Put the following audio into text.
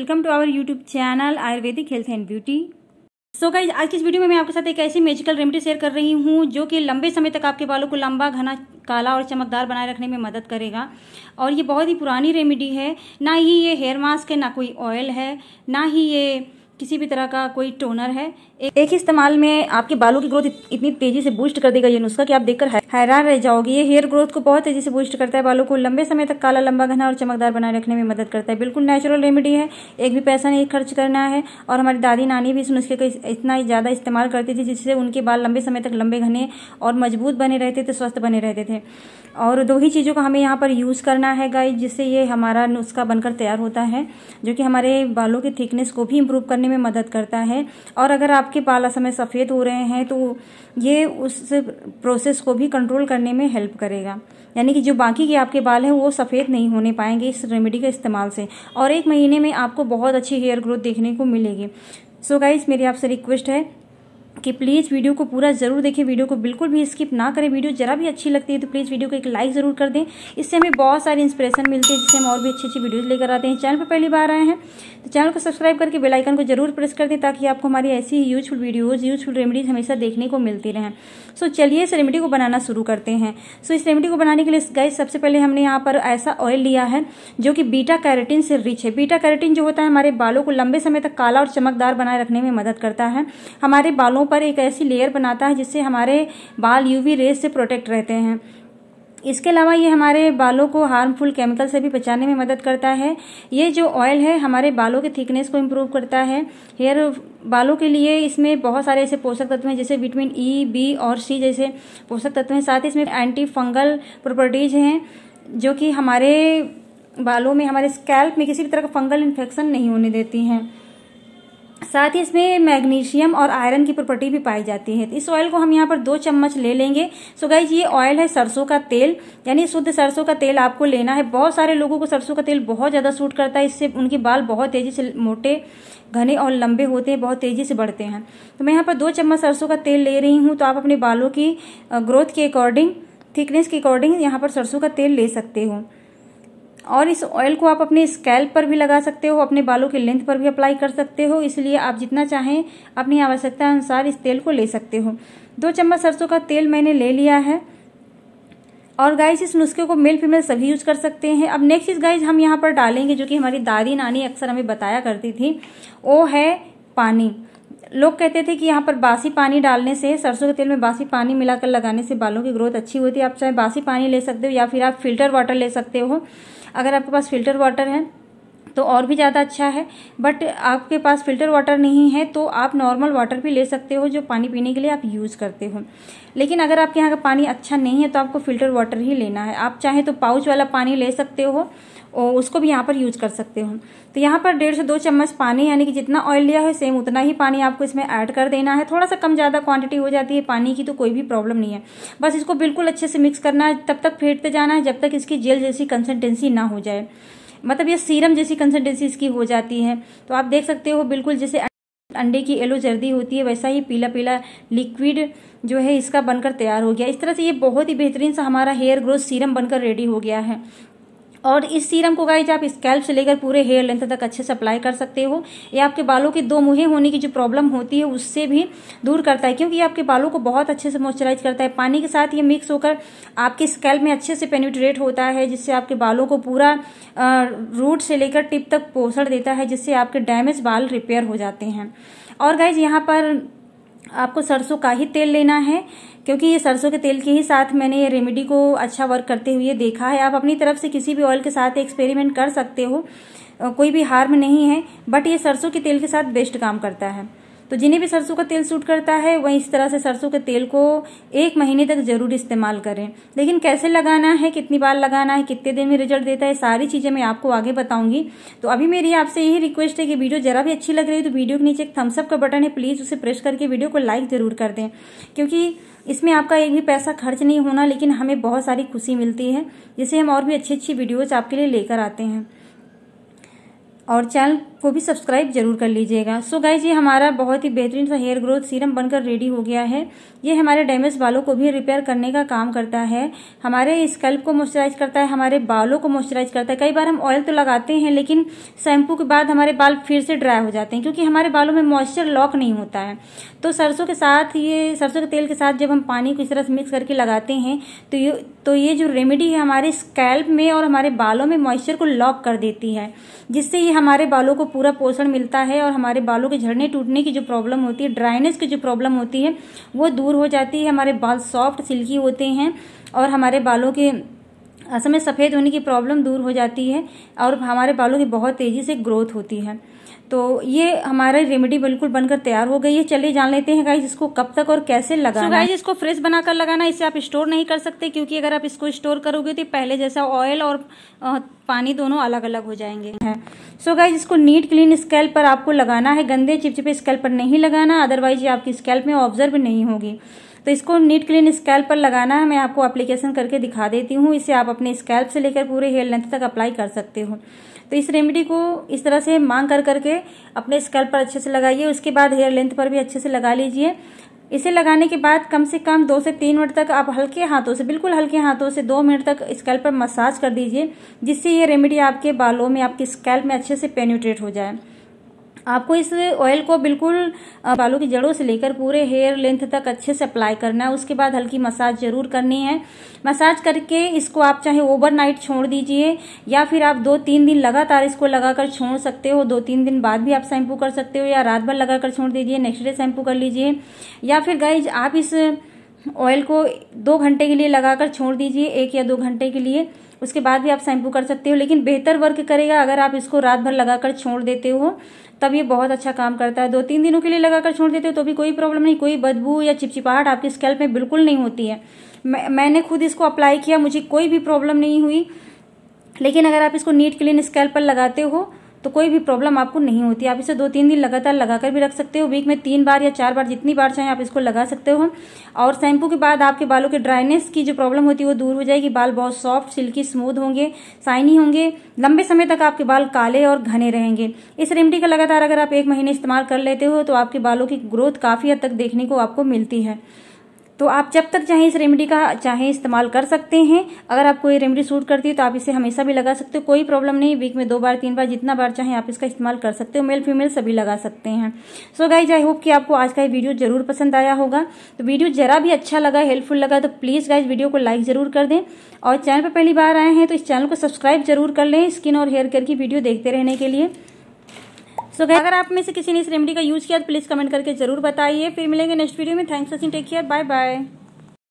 welcome to our YouTube channel Ayurvedic health and beauty so guys आज की इस video में मैं आपके साथ एक ऐसी मेजिकल रेमेडी शेयर कर रही हूँ जो कि लंबे समय तक आपके बालों को लंबा घना काला और चमकदार बनाए रखने में मदद करेगा और ये बहुत ही पुरानी रेमेडी है ना ही ये हेयर मास्क है ना कोई ऑयल है ना ही ये किसी भी तरह का कोई टोनर है एक, एक ही इस्तेमाल में आपके बालों की ग्रोथ इत, इतनी तेजी से बूस्ट कर देगा ये नुस्खा कि आप देखकर है, हैरान रह जाओगे ये हेयर ग्रोथ को बहुत तेजी से बूस्ट करता है बालों को लंबे समय तक काला लंबा घना और चमकदार बनाए रखने में मदद करता है बिल्कुल नेचुरल रेमेडी है एक भी पैसा नहीं खर्च करना है और हमारी दादी नानी भी इस नुस्खे का इतना ही ज़्यादा इस्तेमाल करती थी जिससे उनके बाल लंबे समय तक लंबे घने और मजबूत बने रहते थे स्वस्थ बने रहते थे और दो ही चीज़ों का हमें यहाँ पर यूज़ करना है गाइज जिससे ये हमारा नुस्खा बनकर तैयार होता है जो कि हमारे बालों की थिकनेस को भी इम्प्रूव करने में मदद करता है और अगर आपके बाल असमय सफ़ेद हो रहे हैं तो ये उस प्रोसेस को भी कंट्रोल करने में हेल्प करेगा यानी कि जो बाकी के आपके बाल हैं वो सफ़ेद नहीं होने पाएंगे इस रेमेडी के इस्तेमाल से और एक महीने में आपको बहुत अच्छी हेयर ग्रोथ देखने को मिलेगी सो so गाइज मेरी आपसे रिक्वेस्ट है कि प्लीज़ वीडियो को पूरा ज़रूर देखें वीडियो को बिल्कुल भी स्किप ना करें वीडियो ज़रा भी अच्छी लगती है तो प्लीज़ वीडियो को एक लाइक ज़रूर कर दें इससे हमें बहुत सारी इंस्पिरेशन मिलती है जिससे हम और भी अच्छी अच्छी वीडियोज़ लेकर आते हैं चैनल पर पहली बार आए हैं तो चैनल को सब्सक्राइब करके बेलाइकन को जरूर प्रेस कर दें ताकि आपको हमारी ऐसी यूजफुल वीडियोज़ यूजफुल रेमडीज हमेशा देखने को मिलती रहें सो चलिए इस रेमडी को बनाना शुरू करते हैं सो इस रेमडी को बनाने के लिए गैस सबसे पहले हमने यहाँ पर ऐसा ऑयल लिया है जो कि बीटा कैरेटिन से रिच है बीटा कैरेटिन जो होता है हमारे बालों को लंबे समय तक काला और चमकदार बनाए रखने में मदद करता है हमारे बालों पर एक ऐसी लेयर बनाता है जिससे हमारे बाल यूवी रेस से प्रोटेक्ट रहते हैं इसके अलावा ये हमारे बालों को हार्मफुल केमिकल से भी बचाने में मदद करता है ये जो ऑयल है हमारे बालों की थिकनेस को इम्प्रूव करता है हेयर बालों के लिए इसमें बहुत सारे ऐसे पोषक तत्व हैं जैसे विटामिन ई बी और सी जैसे पोषक तत्व हैं साथ ही इसमें एंटी फंगल प्रॉपर्टीज हैं जो कि हमारे बालों में हमारे स्कैल्प में किसी भी तरह का फंगल इन्फेक्शन नहीं होने देती हैं साथ ही इसमें मैग्नीशियम और आयरन की प्रॉपर्टी भी पाई जाती है इस ऑयल को हम यहाँ पर दो चम्मच ले लेंगे सो गाइज ये ऑयल है सरसों का तेल यानी शुद्ध सरसों का तेल आपको लेना है बहुत सारे लोगों को सरसों का तेल बहुत ज़्यादा सूट करता है इससे उनके बाल बहुत तेज़ी से मोटे घने और लंबे होते हैं बहुत तेज़ी से बढ़ते हैं तो मैं यहाँ पर दो चम्मच सरसों का तेल ले रही हूँ तो आप अपने बालों की ग्रोथ के अकॉर्डिंग थिकनेस के अकॉर्डिंग यहाँ पर सरसों का तेल ले सकते हो और इस ऑयल को आप अपने स्कैल्प पर भी लगा सकते हो अपने बालों के लेंथ पर भी अप्लाई कर सकते हो इसलिए आप जितना चाहें अपनी आवश्यकता अनुसार इस तेल को ले सकते हो दो चम्मच सरसों का तेल मैंने ले लिया है और गाइस इस नुस्खे को मेल फीमेल सभी यूज कर सकते हैं अब नेक्स्ट इस गाइस हम यहाँ पर डालेंगे जो कि हमारी दादी नानी अक्सर हमें बताया करती थी वो है पानी लोग कहते थे कि यहाँ पर बासी पानी डालने से सरसों के तेल में बासी पानी मिलाकर लगाने से बालों की ग्रोथ अच्छी होती है आप चाहे बासी पानी ले सकते हो या फिर आप फिल्टर वाटर ले सकते हो अगर आपके पास फिल्टर वाटर है तो और भी ज़्यादा अच्छा है बट आपके पास फ़िल्टर वाटर नहीं है तो आप नॉर्मल वाटर भी ले सकते हो जो पानी पीने के लिए आप यूज़ करते हो लेकिन अगर आपके यहाँ का पानी अच्छा नहीं है तो आपको फ़िल्टर वाटर ही लेना है आप चाहें तो पाउच वाला पानी ले सकते हो और उसको भी यहाँ पर यूज कर सकते हो तो यहाँ पर डेढ़ से दो चम्मच पानी यानी कि जितना ऑयल लिया है सेम उतना ही पानी आपको इसमें ऐड कर देना है थोड़ा सा कम ज़्यादा क्वांटिटी हो जाती है पानी की तो कोई भी प्रॉब्लम नहीं है बस इसको बिल्कुल अच्छे से मिक्स करना है तब तक फेंटते जाना है जब तक इसकी जेल जैसी कंसिस्टेंसी ना हो जाए मतलब ये सीरम जैसी कंसिस्टेंसी इसकी हो जाती है तो आप देख सकते हो बिल्कुल जैसे अं-, अंडे की येलो जर्दी होती है वैसा ही पीला पीला लिक्विड जो है इसका बनकर तैयार हो गया इस तरह से ये बहुत ही बेहतरीन सा हमारा हेयर ग्रोथ सीरम बनकर रेडी हो गया है और इस सीरम को गाइज आप स्कैल्प से लेकर पूरे हेयर लेंथ तक अच्छे से अप्लाई कर सकते हो ये आपके बालों के दो मुहे होने की जो प्रॉब्लम होती है उससे भी दूर करता है क्योंकि ये आपके बालों को बहुत अच्छे से मॉइस्चराइज करता है पानी के साथ ये मिक्स होकर आपके स्कैल्प में अच्छे से पेन्यूट्रेट होता है जिससे आपके बालों को पूरा रूट से लेकर टिप तक पोषण देता है जिससे आपके डैमेज बाल रिपेयर हो जाते हैं और गाइज यहाँ पर आपको सरसों का ही तेल लेना है क्योंकि ये सरसों के तेल के ही साथ मैंने ये रेमेडी को अच्छा वर्क करते हुए देखा है आप अपनी तरफ से किसी भी ऑयल के साथ एक्सपेरिमेंट कर सकते हो कोई भी हार्म नहीं है बट ये सरसों के तेल के साथ बेस्ट काम करता है तो जिन्हें भी सरसों का तेल सूट करता है वह इस तरह से सरसों के तेल को एक महीने तक ज़रूर इस्तेमाल करें लेकिन कैसे लगाना है कितनी बार लगाना है कितने दिन में रिजल्ट देता है सारी चीज़ें मैं आपको आगे बताऊंगी तो अभी मेरी आपसे यही रिक्वेस्ट है कि वीडियो जरा भी अच्छी लग रही है तो वीडियो के नीचे एक थम्सअप का बटन है प्लीज़ उसे प्रेस करके वीडियो को लाइक ज़रूर कर दें क्योंकि इसमें आपका एक भी पैसा खर्च नहीं होना लेकिन हमें बहुत सारी खुशी मिलती है जिसे हम और भी अच्छी अच्छी वीडियोज़ आपके लिए लेकर आते हैं और चैनल को भी सब्सक्राइब जरूर कर लीजिएगा सो गाइज ये हमारा बहुत ही बेहतरीन सा हेयर ग्रोथ सीरम बनकर रेडी हो गया है ये हमारे डैमेज बालों को भी रिपेयर करने का काम करता है हमारे स्कल्प को मॉइस्चराइज करता है हमारे बालों को मॉइस्चराइज करता है कई बार हम ऑयल तो लगाते हैं लेकिन शैम्पू के बाद हमारे बाल फिर से ड्राई हो जाते हैं क्योंकि हमारे बालों में मॉइस्चर लॉक नहीं होता है तो सरसों के साथ ये सरसों के तेल के साथ जब हम पानी को इस तरह से मिक्स करके लगाते हैं तो ये तो ये जो रेमेडी है हमारे स्कैल्प में और हमारे बालों में मॉइस्चर को लॉक कर देती है जिससे ये हमारे बालों को पूरा पोषण मिलता है और हमारे बालों के झड़ने टूटने की जो प्रॉब्लम होती है ड्राइनेस की जो प्रॉब्लम होती है वो दूर हो जाती है हमारे बाल सॉफ्ट सिल्की होते हैं और हमारे बालों के असमय सफ़ेद होने की प्रॉब्लम दूर हो जाती है और हमारे बालों की बहुत तेज़ी से ग्रोथ होती है तो ये हमारा रेमेडी बिल्कुल बनकर तैयार हो गई है चलिए जान लेते हैं गाइज इसको कब तक और कैसे लगाना so गाइज इसको फ्रेश बनाकर लगाना इसे आप स्टोर नहीं कर सकते क्योंकि अगर आप इसको स्टोर करोगे तो पहले जैसा ऑयल और पानी दोनों अलग अलग हो जाएंगे सो so गाइज इसको नीट क्लीन स्केल पर आपको लगाना है गंदे चिपचिपे स्केल पर नहीं लगाना अदरवाइज ये आपकी स्केल में ऑब्जर्व नहीं होगी तो इसको नीट क्लीन स्कैल्प पर लगाना है मैं आपको अप्लीकेशन करके दिखा देती हूँ इसे आप अपने स्कैल्प से लेकर पूरे हेयर लेंथ तक अप्लाई कर सकते हो तो इस रेमेडी को इस तरह से मांग कर करके अपने स्कैल्प पर अच्छे से लगाइए उसके बाद हेयर लेंथ पर भी अच्छे से लगा लीजिए इसे लगाने के बाद कम से कम दो से तीन मिनट तक आप हल्के हाथों से बिल्कुल हल्के हाथों से दो मिनट तक स्कैल्प पर मसाज कर दीजिए जिससे ये रेमेडी आपके बालों में आपके स्कैल्प में अच्छे से पेन्यूट्रेट हो जाए आपको इस ऑयल को बिल्कुल बालों की जड़ों से लेकर पूरे हेयर लेंथ तक अच्छे से अप्लाई करना है उसके बाद हल्की मसाज जरूर करनी है मसाज करके इसको आप चाहे ओवरनाइट छोड़ दीजिए या फिर आप दो तीन दिन लगातार इसको लगाकर छोड़ सकते हो दो तीन दिन बाद भी आप शैम्पू कर सकते हो या रात भर लगाकर छोड़ दीजिए नेक्स्ट डे शैम्पू कर लीजिए या फिर गाइज आप इस ऑयल को दो घंटे के लिए लगाकर छोड़ दीजिए एक या दो घंटे के लिए उसके बाद भी आप शैम्पू कर सकते हो लेकिन बेहतर वर्क करेगा अगर आप इसको रात भर लगाकर छोड़ देते हो तब ये बहुत अच्छा काम करता है दो तीन दिनों के लिए लगाकर छोड़ देते हो तो भी कोई प्रॉब्लम नहीं कोई बदबू या चिपचिपाहट आपके स्कैल्प में बिल्कुल नहीं होती है मैं, मैंने खुद इसको अप्लाई किया मुझे कोई भी प्रॉब्लम नहीं हुई लेकिन अगर आप इसको नीट क्लीन स्कैल्प पर लगाते हो तो कोई भी प्रॉब्लम आपको नहीं होती आप इसे दो तीन दिन लगातार लगाकर भी रख सकते हो वीक में तीन बार या चार बार जितनी बार चाहें आप इसको लगा सकते हो और शैम्पू के बाद आपके बालों के ड्राइनेस की जो प्रॉब्लम होती है वो दूर हो जाएगी बाल बहुत सॉफ्ट सिल्की स्मूथ होंगे साइनी होंगे लंबे समय तक आपके बाल काले और घने रहेंगे इस रेमडी का लगातार अगर आप एक महीने इस्तेमाल कर लेते हो तो आपके बालों की ग्रोथ काफ़ी हद तक देखने को आपको मिलती है तो आप जब तक चाहे इस रेमेडी का चाहे इस्तेमाल कर सकते हैं अगर आपको ये रेमेडी सूट करती है तो आप इसे हमेशा भी लगा सकते हो कोई प्रॉब्लम नहीं वीक में दो बार तीन बार जितना बार चाहे आप इसका इस्तेमाल कर सकते हो मेल फीमेल सभी लगा सकते हैं सो गाइज आई होप कि आपको आज का ये वीडियो जरूर पसंद आया होगा तो वीडियो जरा भी अच्छा लगा हेल्पफुल लगा तो प्लीज़ गाइज वीडियो को लाइक जरूर कर दें और चैनल पर पहली बार आए हैं तो इस चैनल को सब्सक्राइब जरूर कर लें स्किन और हेयर केयर की वीडियो देखते रहने के लिए सो so, अगर आप में से किसी ने इस रेमेडी का यूज किया तो प्लीज कमेंट करके जरूर बताइए फिर मिलेंगे नेक्स्ट वीडियो में thanks Sachin take care bye bye